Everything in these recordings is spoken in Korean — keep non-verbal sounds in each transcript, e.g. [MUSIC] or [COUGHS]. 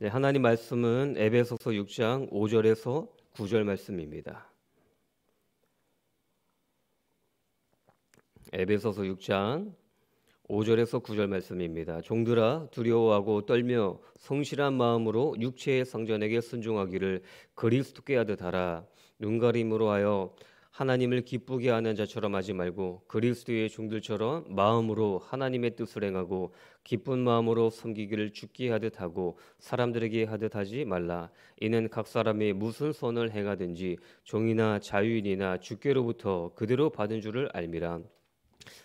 네, 하나님 말씀은 에베소서 6장 5절에서 9절 말씀입니다. 에베소서 6장 5절에서 9절 말씀입니다. 종들아 두려워하고 떨며 성실한 마음으로 육체의 성전에게 순종하기를 그리스도께 하듯 하라 눈가림으로 하여 하나님을 기쁘게 하는 자처럼 하지 말고 그리스도의 종들처럼 마음으로 하나님의 뜻을 행하고 기쁜 마음으로 섬기기를 죽게 하듯 하고 사람들에게 하듯 하지 말라 이는 각 사람이 무슨 선을 행하든지 종이나 자유인이나 주께로부터 그대로 받은 줄을 알미라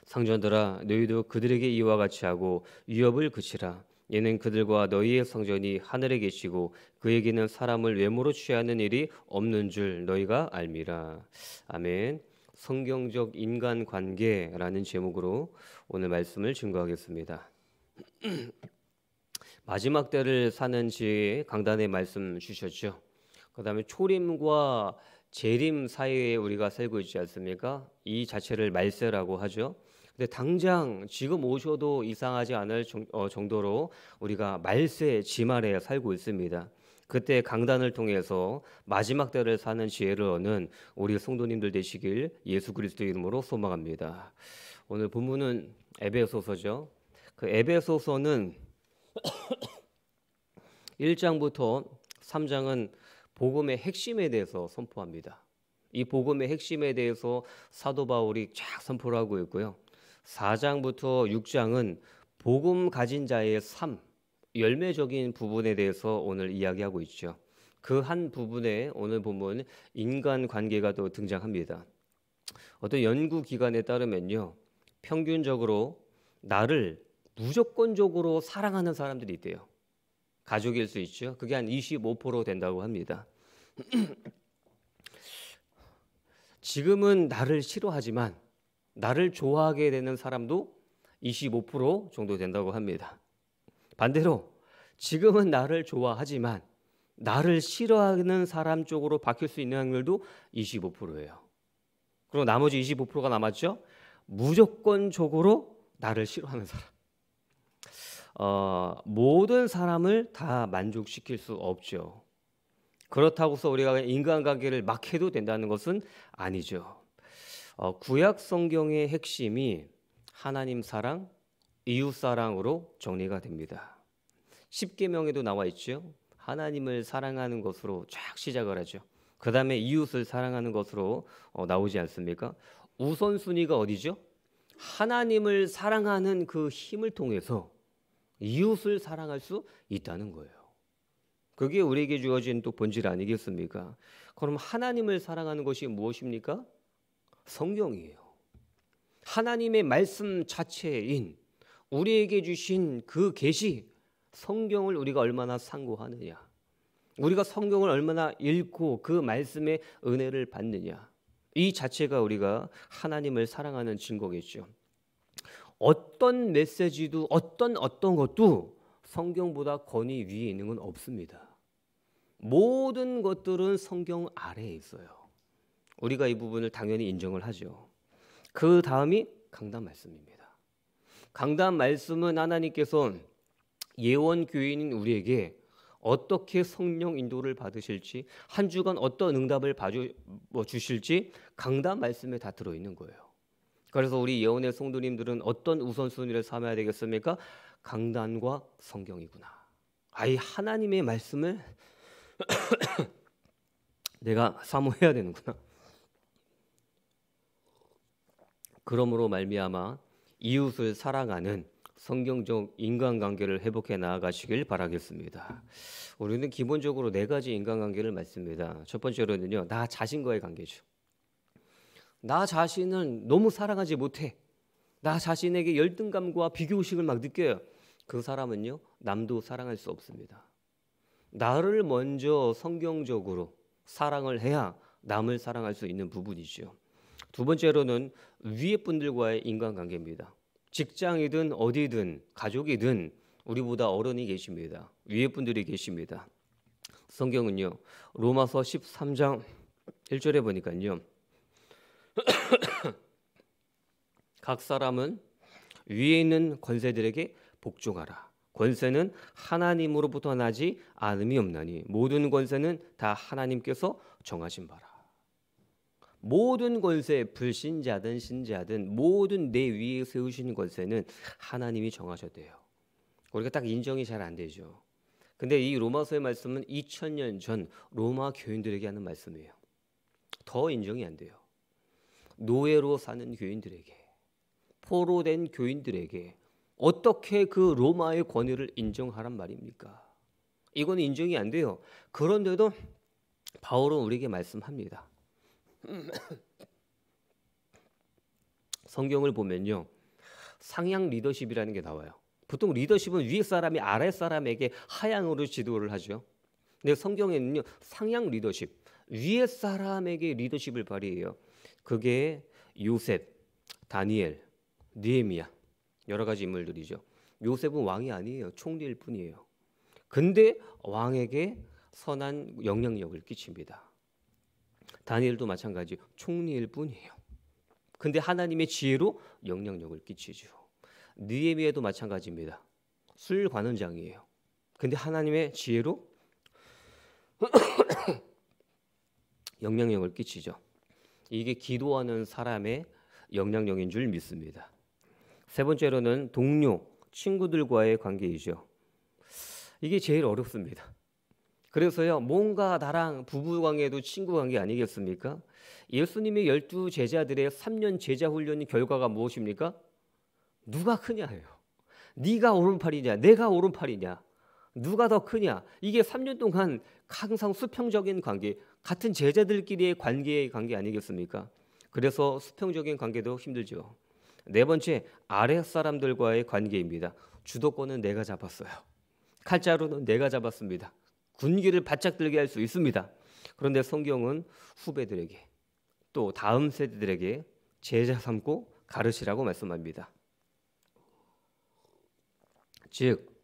상전들아 너희도 그들에게 이와 같이 하고 위협을 그치라 이는 그들과 너희의 성전이 하늘에 계시고 그에게는 사람을 외모로 취하는 일이 없는 줄 너희가 알미라. 아멘. 성경적 인간 관계라는 제목으로 오늘 말씀을 증거하겠습니다. [CLEARS THROAT] 마지막 때를 사는 지 강단의 말씀 주셨죠. 그다음에 초림과 재림 사이에 우리가 살고 있지 않습니까? 이 자체를 말세라고 하죠. 근데 당장 지금 오셔도 이상하지 않을 정, 어, 정도로 우리가 말세 지말에 살고 있습니다. 그때 강단을 통해서 마지막 때를 사는 지혜를 얻는 우리 성도님들 되시길 예수 그리스도 이름으로 소망합니다. 오늘 본문은 에베소서죠. 그 에베소서는 1장부터 [COUGHS] 3장은 복음의 핵심에 대해서 선포합니다. 이 복음의 핵심에 대해서 사도 바울이 쫙 선포를 하고 있고요. 4장부터 6장은 복음 가진 자의 삶, 열매적인 부분에 대해서 오늘 이야기하고 있죠. 그 한 부분에 오늘 보면 인간 관계가 또 등장합니다. 어떤 연구 기관에 따르면요. 평균적으로 나를 무조건적으로 사랑하는 사람들이 있대요. 가족일 수 있죠. 그게 한 25% 된다고 합니다. [CLEARS THROAT] 지금은 나를 싫어하지만 나를 좋아하게 되는 사람도 25% 정도 된다고 합니다. 반대로 지금은 나를 좋아하지만 나를 싫어하는 사람 쪽으로 바뀔 수 있는 확률도 25%예요. 그리고 나머지 25%가 남았죠. 무조건적으로 나를 싫어하는 사람. 어, 모든 사람을 다 만족시킬 수 없죠. 그렇다고서 우리가 인간관계를 막 해도 된다는 것은 아니죠. 어, 구약 성경의 핵심이 하나님 사랑, 이웃 사랑으로 정리가 됩니다. 십계명에도 나와 있죠. 하나님을 사랑하는 것으로 쫙 시작을 하죠. 그 다음에 이웃을 사랑하는 것으로 어, 나오지 않습니까? 우선순위가 어디죠? 하나님을 사랑하는 그 힘을 통해서 이웃을 사랑할 수 있다는 거예요. 그게 우리에게 주어진 또 본질 아니겠습니까? 그럼 하나님을 사랑하는 것이 무엇입니까? 성경이에요. 하나님의 말씀 자체인 우리에게 주신 그 계시 성경을 우리가 얼마나 상고하느냐. 우리가 성경을 얼마나 읽고 그 말씀의 은혜를 받느냐. 이 자체가 우리가 하나님을 사랑하는 증거겠죠. 어떤 메시지도 어떤 어떤 것도 성경보다 권위 위에 있는 건 없습니다. 모든 것들은 성경 아래에 있어요. 우리가 이 부분을 당연히 인정을 하죠. 그 다음이 강단 말씀입니다. 강단 말씀은 하나님께서 예원 교인인 우리에게 어떻게 성령 인도를 받으실지 한 주간 어떤 응답을 봐주, 뭐 주실지 강단 말씀에 다 들어 있는 거예요. 그래서 우리 예언의 성도님들은 어떤 우선순위를 삼아야 되겠습니까? 강단과 성경이구나. 아이 하나님의 말씀을 [COUGHS] 내가 사모해야 되는구나. 그러므로 말미암아 이웃을 사랑하는 성경적 인간관계를 회복해 나아가시길 바라겠습니다. 우리는 기본적으로 네 가지 인간관계를 말씀입니다. 첫 번째로는요, 나 자신과의 관계죠. 나 자신을 너무 사랑하지 못해. 나 자신에게 열등감과 비교의식을 막 느껴요. 그 사람은요, 남도 사랑할 수 없습니다. 나를 먼저 성경적으로 사랑을 해야 남을 사랑할 수 있는 부분이죠. 두 번째로는 위에 분들과의 인간관계입니다. 직장이든 어디든 가족이든 우리보다 어른이 계십니다. 위에 분들이 계십니다. 성경은요. 로마서 13장 1절에 보니까요. [COUGHS] 각 사람은 위에 있는 권세들에게 복종하라. 권세는 하나님으로부터 나지 않음이 없나니 모든 권세는 다 하나님께서 정하신 바라. 모든 권세 불신자든 신자든 모든 내 위에 세우신 권세는 하나님이 정하셨대요. 우리가 딱 인정이 잘 안 되죠. 근데 이 로마서의 말씀은 2000년 전 로마 교인들에게 하는 말씀이에요. 더 인정이 안 돼요. 노예로 사는 교인들에게, 포로된 교인들에게 어떻게 그 로마의 권위를 인정하란 말입니까? 이건 인정이 안 돼요. 그런데도 바울은 우리에게 말씀합니다. [COUGHS] 성경을 보면요. 상향 리더십이라는 게 나와요. 보통 리더십은 위에 사람이 아래 사람에게 하향으로 지도를 하죠. 근데 성경에는요. 상향 리더십. 위에 사람에게 리더십을 발휘해요. 그게 요셉, 다니엘, 니에미야 여러 가지 인물들이죠. 요셉은 왕이 아니에요. 총리일 뿐이에요. 근데 왕에게 선한 영향력을 끼칩니다. 다니엘도 마찬가지 총리일 뿐이에요. 근데 하나님의 지혜로 영향력을 끼치죠. 느헤미야도 마찬가지입니다. 술관원장이에요. 근데 하나님의 지혜로 [COUGHS] 영향력을 끼치죠. 이게 기도하는 사람의 영향력인 줄 믿습니다. 세 번째로는 동료, 친구들과의 관계이죠. 이게 제일 어렵습니다. 그래서요, 뭔가 나랑 부부관계도 친구관계 아니겠습니까? 예수님의 열두 제자들의 3년 제자 훈련 결과가 무엇입니까? 누가 크냐예요. 네가 오른팔이냐, 내가 오른팔이냐, 누가 더 크냐. 이게 3년 동안 항상 수평적인 관계, 같은 제자들끼리의 관계의 관계 아니겠습니까? 그래서 수평적인 관계도 힘들죠. 네 번째, 아래 사람들과의 관계입니다. 주도권은 내가 잡았어요. 칼자루는 내가 잡았습니다. 군기를 바짝 들게 할 수 있습니다. 그런데 성경은 후배들에게 또 다음 세대들에게 제자 삼고 가르치라고 말씀합니다. 즉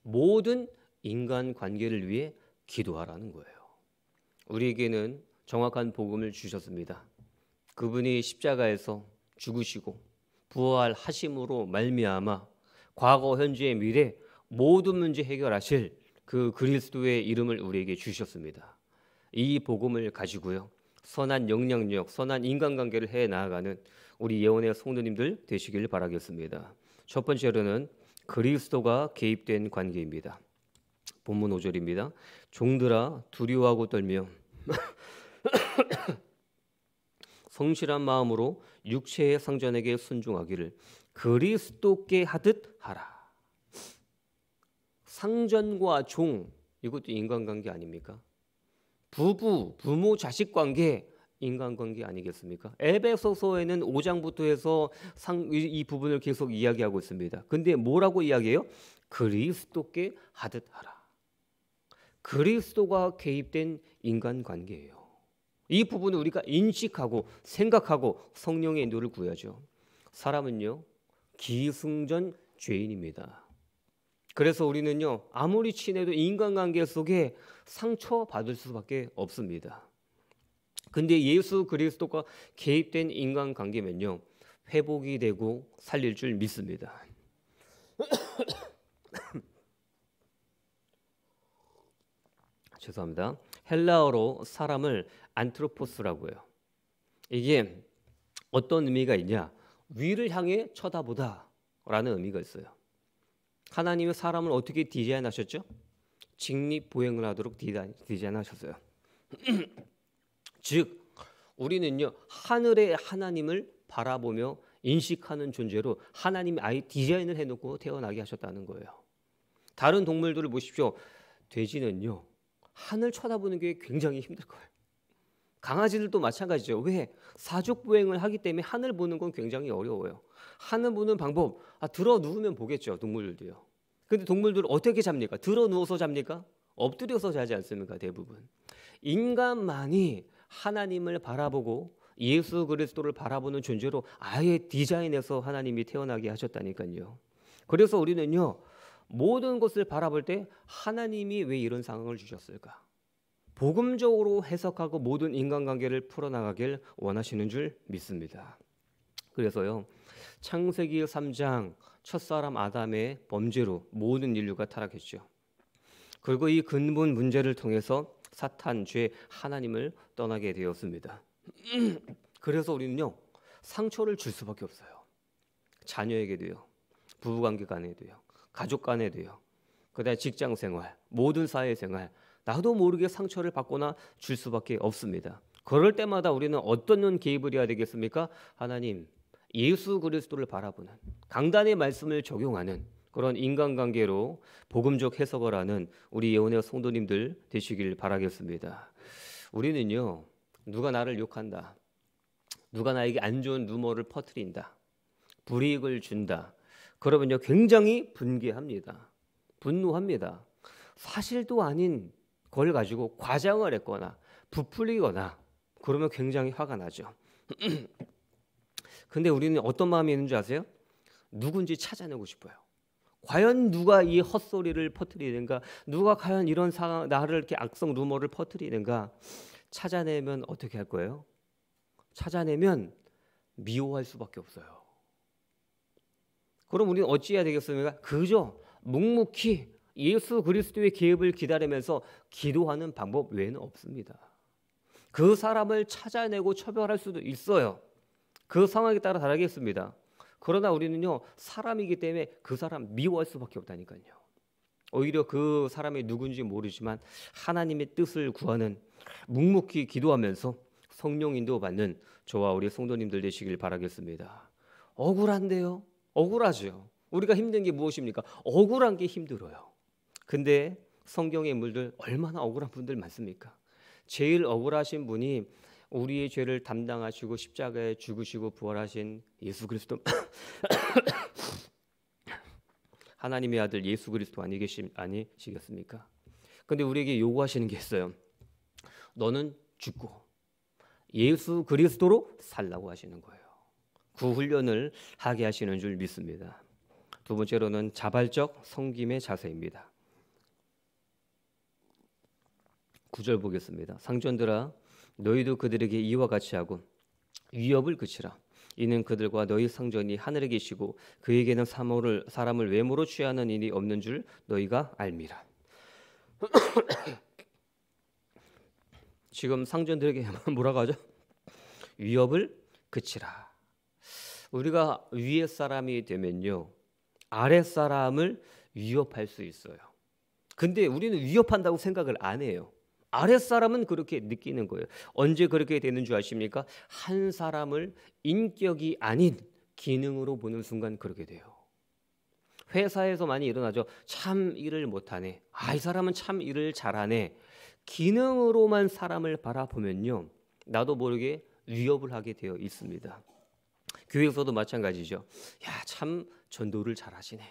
모든 인간 관계를 위해 기도하라는 거예요. 우리에게는 정확한 복음을 주셨습니다. 그분이 십자가에서 죽으시고 부활 하심으로 말미암아 과거, 현재, 미래 모든 문제 해결하실 그 그리스도의 이름을 우리에게 주셨습니다. 이 복음을 가지고요. 선한 영향력, 선한 인간관계를 해 나아가는 우리 예언의 성도님들 되시길 바라겠습니다. 첫 번째로는 그리스도가 개입된 관계입니다. 본문 5절입니다. 종들아 두려워하고 떨며 [COUGHS] 성실한 마음으로 육체의 상전에게 순종하기를 그리스도께 하듯 하라. 상전과 종 이것도 인간관계 아닙니까? 부부, 부모, 자식 관계 인간관계 아니겠습니까? 에베소서에는 5장부터 해서 상, 이, 이 부분을 계속 이야기하고 있습니다. 근데 뭐라고 이야기해요? 그리스도께 하듯 하라. 그리스도가 개입된 인간관계예요. 이 부분을 우리가 인식하고 생각하고 성령의 인도를 구해야죠. 사람은요 기승전 죄인입니다. 그래서 우리는요, 아무리 친해도 인간관계 속에 상처받을 수밖에 없습니다. 근데 예수 그리스도가 개입된 인간관계면요, 회복이 되고 살릴 줄 믿습니다. [COUGHS] 죄송합니다. 헬라어로 사람을 안트로포스라고 해요. 이게 어떤 의미가 있냐? 위를 향해 쳐다보다라는 의미가 있어요. 하나님은 사람을 어떻게 디자인하셨죠? 직립 보행을 하도록 디자인하셨어요. [CLEARS THROAT] 즉 우리는요 하늘의 하나님을 바라보며 인식하는 존재로 하나님이 아예 디자인을 해놓고 태어나게 하셨다는 거예요. 다른 동물들을 보십시오. 돼지는요 하늘 쳐다보는 게 굉장히 힘들 거예요. 강아지들도 마찬가지죠. 왜? 사족보행을 하기 때문에 하늘 보는 건 굉장히 어려워요. 하늘 보는 방법, 아, 들어 누우면 보겠죠. 동물들도요. 근데 동물들 어떻게 잡니까? 들어 누워서 잡니까? 엎드려서 자지 않습니까? 대부분. 인간만이 하나님을 바라보고 예수 그리스도를 바라보는 존재로 아예 디자인해서 하나님이 태어나게 하셨다니까요. 그래서 우리는요, 모든 것을 바라볼 때 하나님이 왜 이런 상황을 주셨을까? 복음적으로 해석하고 모든 인간관계를 풀어나가길 원하시는 줄 믿습니다. 그래서요. 창세기 3장 첫사람 아담의 범죄로 모든 인류가 타락했죠. 그리고 이 근본 문제를 통해서 사탄, 죄, 하나님을 떠나게 되었습니다. [CLEARS THROAT] 그래서 우리는요. 상처를 줄 수밖에 없어요. 자녀에게도요. 부부관계 간에도요. 가족 간에도요. 그다음 직장 생활, 모든 사회 생활, 나도 모르게 상처를 받거나 줄 수밖에 없습니다. 그럴 때마다 우리는 어떤 개입을 해야 되겠습니까? 하나님, 예수 그리스도를 바라보는 강단의 말씀을 적용하는 그런 인간관계로 복음적 해석을 하는 우리 예언의 성도님들 되시길 바라겠습니다. 우리는요, 누가 나를 욕한다. 누가 나에게 안 좋은 루머를 퍼뜨린다. 불이익을 준다. 그러면요, 굉장히 분개합니다. 분노합니다. 사실도 아닌 그걸 가지고 과장을 했거나 부풀리거나 그러면 굉장히 화가 나죠. [CLEARS THROAT] 근데 우리는 어떤 마음이 있는 지 아세요? 누군지 찾아내고 싶어요. 과연 누가 이 헛소리를 퍼뜨리는가? 누가 과연 이런 상황 나를 이렇게 악성 루머를 퍼뜨리는가? 찾아내면 어떻게 할 거예요? 찾아내면 미워할 수밖에 없어요. 그럼 우리는 어찌해야 되겠습니까? 그저 묵묵히 예수 그리스도의 개입을 기다리면서 기도하는 방법 외에는 없습니다. 그 사람을 찾아내고 처벌할 수도 있어요. 그 상황에 따라 다르겠습니다. 그러나 우리는요, 사람이기 때문에 그 사람 미워할 수밖에 없다니까요. 오히려 그 사람이 누군지 모르지만 하나님의 뜻을 구하는 묵묵히 기도하면서 성령 인도받는 저와 우리 성도님들 되시길 바라겠습니다. 억울한데요? 억울하죠. 우리가 힘든 게 무엇입니까? 억울한 게 힘들어요. 근데 성경의 인물들 얼마나 억울한 분들 많습니까? 제일 억울하신 분이 우리의 죄를 담당하시고 십자가에 죽으시고 부활하신 예수 그리스도 [COUGHS] 하나님의 아들 예수 그리스도 아니 계시 아니시겠습니까? 근데 우리에게 요구하시는 게 있어요. 너는 죽고 예수 그리스도로 살라고 하시는 거예요. 그 훈련을 하게 하시는 줄 믿습니다. 두 번째로는 자발적 섬김의 자세입니다. 구절 보겠습니다. 상전들아 너희도 그들에게 이와 같이 하고 위협을 그치라. 이는 그들과 너희 상전이 하늘에 계시고 그에게는 사모를 사람을 외모로 취하는 일이 없는 줄 너희가 알미라. 지금 상전들에게 [LAUGHS] 뭐라고 하죠? 위협을 그치라. 우리가 위에 사람이 되면요. 아래 사람을 위협할 수 있어요. 근데 우리는 위협한다고 생각을 안 해요. 아랫사람은 그렇게 느끼는 거예요. 언제 그렇게 되는 줄 아십니까? 한 사람을 인격이 아닌 기능으로 보는 순간 그렇게 돼요. 회사에서 많이 일어나죠. 참 일을 못하네. 아, 이 사람은 참 일을 잘하네. 기능으로만 사람을 바라보면요. 나도 모르게 위협을 하게 되어 있습니다. 교회에서도 마찬가지죠. 야, 참 전도를 잘하시네.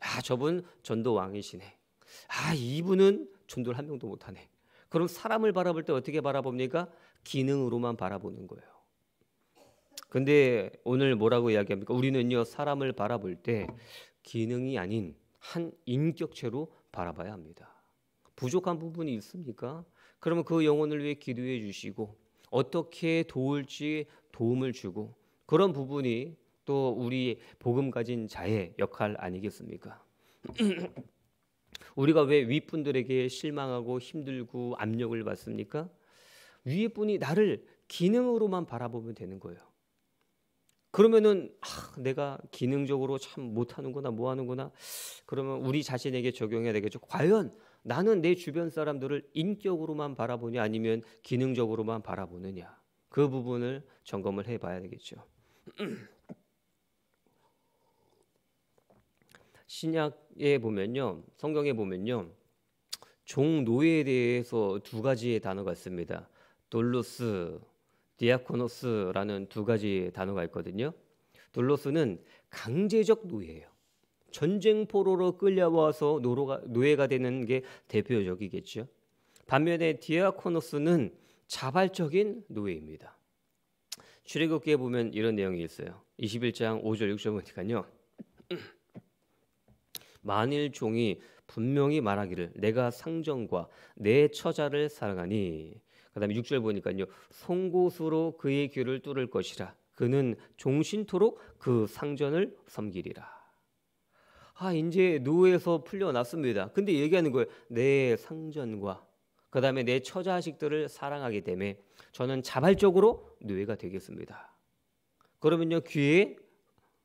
아, 저분 전도 왕이시네. 아, 이분은 전도를 한 명도 못하네. 그럼 사람을 바라볼 때 어떻게 바라봅니까? 기능으로만 바라보는 거예요. 근데 오늘 뭐라고 이야기합니까? 우리는요, 사람을 바라볼 때 기능이 아닌 한 인격체로 바라봐야 합니다. 부족한 부분이 있습니까? 그러면 그 영혼을 위해 기도해 주시고 어떻게 도울지 도움을 주고 그런 부분이 또 우리 복음 가진 자의 역할 아니겠습니까? [CLEARS THROAT] 우리가 왜 윗분들에게 실망하고 힘들고 압력을 받습니까? 위에 분이 나를 기능으로만 바라보면 되는 거예요. 그러면은 아, 내가 기능적으로 참 못하는구나 뭐하는구나 그러면 우리 자신에게 적용해야 되겠죠. 과연 나는 내 주변 사람들을 인격으로만 바라보냐 아니면 기능적으로만 바라보느냐 그 부분을 점검을 해봐야 되겠죠. [CLEARS THROAT] 신약 성경에 보면요, 성경에 보면요, 종 노예에 대해서 두 가지의 단어가 있습니다. 돌로스, 디아코노스라는 두 가지 의 단어가 있거든요. 돌로스는 강제적 노예예요. 전쟁포로로 끌려와서 노로가, 노예가 되는 게 대표적이겠죠. 반면에 디아코노스는 자발적인 노예입니다. 출애굽기에 보면 이런 내용이 있어요. 21장 5절 6절 보니까요. 만일 종이 분명히 말하기를 내가 상전과내 처자를 사랑하니 그다음에 6절 보니까요. 송곳으로 그의 귀를 뚫을 것이라 그는 종신토록 그 상전을 섬기리라. 아, 이제 노에서 풀려났습니다. 근데 얘기하는 거예요. 내 상전과 그다음에 내 처자식들을 사랑하게 되매 저는 자발적으로 노예가 되겠습니다. 그러면요. 귀에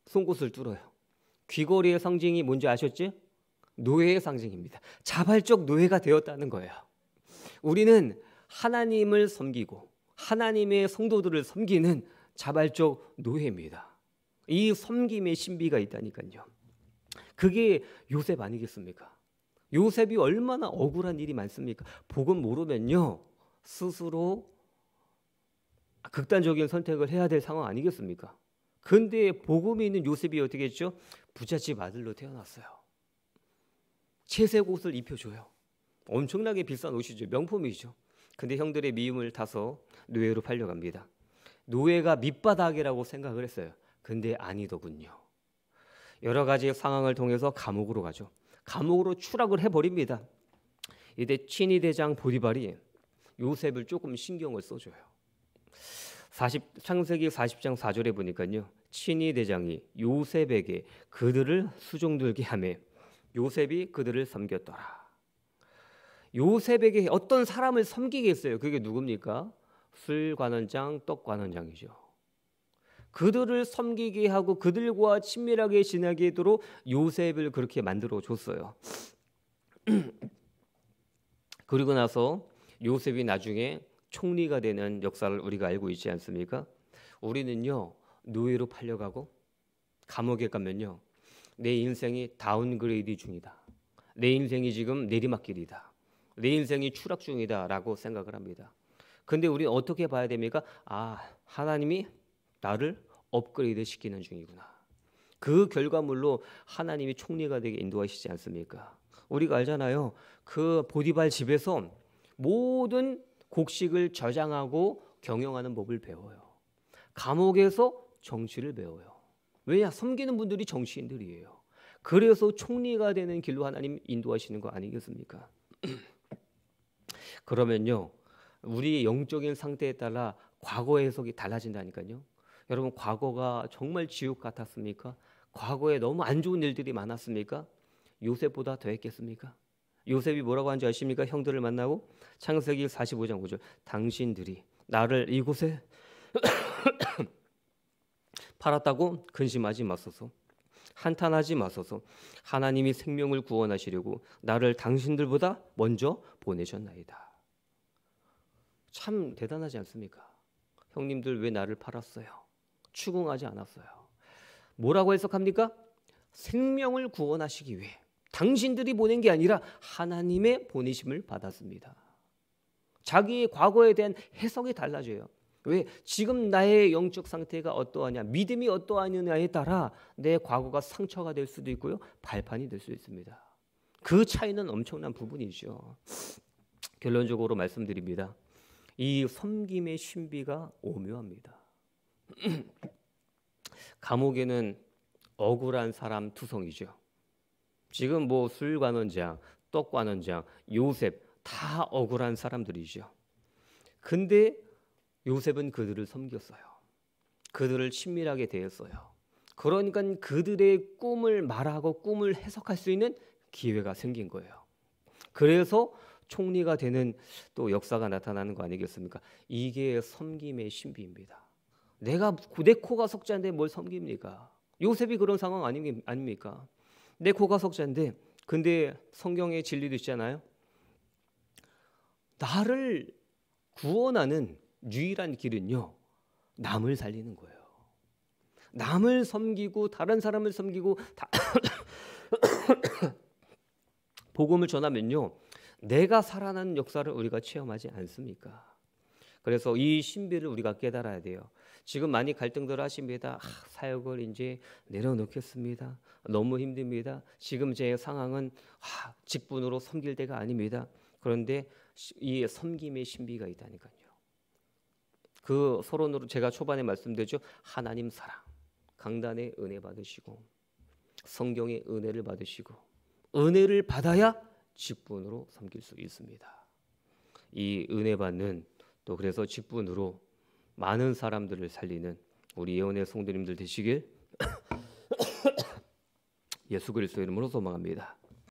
송곳을 뚫어요. 귀걸이의 상징이 뭔지 아셨지? 노예의 상징입니다. 자발적 노예가 되었다는 거예요. 우리는 하나님을 섬기고 하나님의 성도들을 섬기는 자발적 노예입니다. 이 섬김의 신비가 있다니까요. 그게 요셉 아니겠습니까? 요셉이 얼마나 억울한 일이 많습니까? 복음 모르면요. 스스로 극단적인 선택을 해야 될 상황 아니겠습니까? 근데 복음이 있는 요셉이 어떻게 했죠? 부잣집 아들로 태어났어요. 채색 옷을 입혀줘요. 엄청나게 비싼 옷이죠. 명품이죠. 근데 형들의 미움을 타서 노예로 팔려갑니다. 노예가 밑바닥이라고 생각을 했어요. 근데 아니더군요. 여러 가지 상황을 통해서 감옥으로 가죠. 감옥으로 추락을 해버립니다. 이때 친위 대장 보디발이 요셉을 조금 신경을 써줘요. 40, 창세기 40장 4절에 보니까요. 친히 대장이 요셉에게 그들을 수종들게 하며 요셉이 그들을 섬겼더라. 요셉에게 어떤 사람을 섬기겠어요? 그게 누굽니까? 술관원장, 떡관원장이죠. 그들을 섬기게 하고 그들과 친밀하게 지내게도록 요셉을 그렇게 만들어 줬어요. [CLEARS THROAT] 그리고 나서 요셉이 나중에 총리가 되는 역사를 우리가 알고 있지 않습니까? 우리는요 노예로 팔려가고 감옥에 가면요 내 인생이 다운그레이드 중이다. 내 인생이 지금 내리막길이다. 내 인생이 추락 중이다라고 생각을 합니다. 근데 우리 어떻게 봐야 됩니까? 아 하나님이 나를 업그레이드 시키는 중이구나. 그 결과물로 하나님이 총리가 되게 인도하시지 않습니까? 우리가 알잖아요. 그 보디발 집에서 모든 곡식을 저장하고 경영하는 법을 배워요. 감옥에서 정치를 배워요. 왜냐? 섬기는 분들이 정치인들이에요. 그래서 총리가 되는 길로 하나님 인도하시는 거 아니겠습니까? [CLEARS THROAT] 그러면요. 우리의 영적인 상태에 따라 과거 해석이 달라진다니까요. 여러분 과거가 정말 지옥 같았습니까? 과거에 너무 안 좋은 일들이 많았습니까? 요새보다더 했겠습니까? 요셉이 뭐라고 한지 아십니까? 형들을 만나고 창세기 45장 5절 당신들이 나를 이곳에 [COUGHS] 팔았다고 근심하지 마소서 한탄하지 마소서 하나님이 생명을 구원하시려고 나를 당신들보다 먼저 보내셨나이다 참 대단하지 않습니까? 형님들 왜 나를 팔았어요? 추궁하지 않았어요 뭐라고 해석합니까? 생명을 구원하시기 위해 당신들이 보낸 게 아니라 하나님의 보내심을 받았습니다. 자기의 과거에 대한 해석이 달라져요. 왜 지금 나의 영적 상태가 어떠하냐, 믿음이 어떠하냐에 따라 내 과거가 상처가 될 수도 있고요, 발판이 될 수 있습니다. 그 차이는 엄청난 부분이죠. 결론적으로 말씀드립니다. 이 섬김의 신비가 오묘합니다. [CLEARS THROAT] 감옥에는 억울한 사람 투성이죠. 지금 뭐 술관원장, 떡관원장, 요셉 다 억울한 사람들이죠. 근데 요셉은 그들을 섬겼어요. 그들을 친밀하게 대했어요. 그러니까 그들의 꿈을 말하고 꿈을 해석할 수 있는 기회가 생긴 거예요. 그래서 총리가 되는 또 역사가 나타나는 거 아니겠습니까? 이게 섬김의 신비입니다. 내가 내 코가 석자인데 뭘 섬깁니까? 요셉이 그런 상황 아닙니까? 내 코가 석자인데 근데 성경의 진리도 있잖아요. 나를 구원하는 유일한 길은요. 남을 살리는 거예요. 남을 섬기고 다른 사람을 섬기고 다 [COUGHS] 복음을 전하면요. 내가 살아나는 역사를 우리가 체험하지 않습니까? 그래서 이 신비를 우리가 깨달아야 돼요. 지금 많이 갈등들 하십니다. 아, 사역을 이제 내려놓겠습니다. 너무 힘듭니다. 지금 제 상황은 아, 직분으로 섬길 때가 아닙니다. 그런데 이 섬김의 신비가 있다니까요. 그 서론으로 제가 초반에 말씀드죠 하나님 사랑, 강단의 은혜 받으시고 성경의 은혜를 받으시고 은혜를 받아야 직분으로 섬길 수 있습니다. 이 은혜 받는 또 그래서 직분으로 많은 사람들을 살리는 우리 예언의 성도님들 되시길 [COUGHS] 예수 그리스도 이름으로 소망합니다.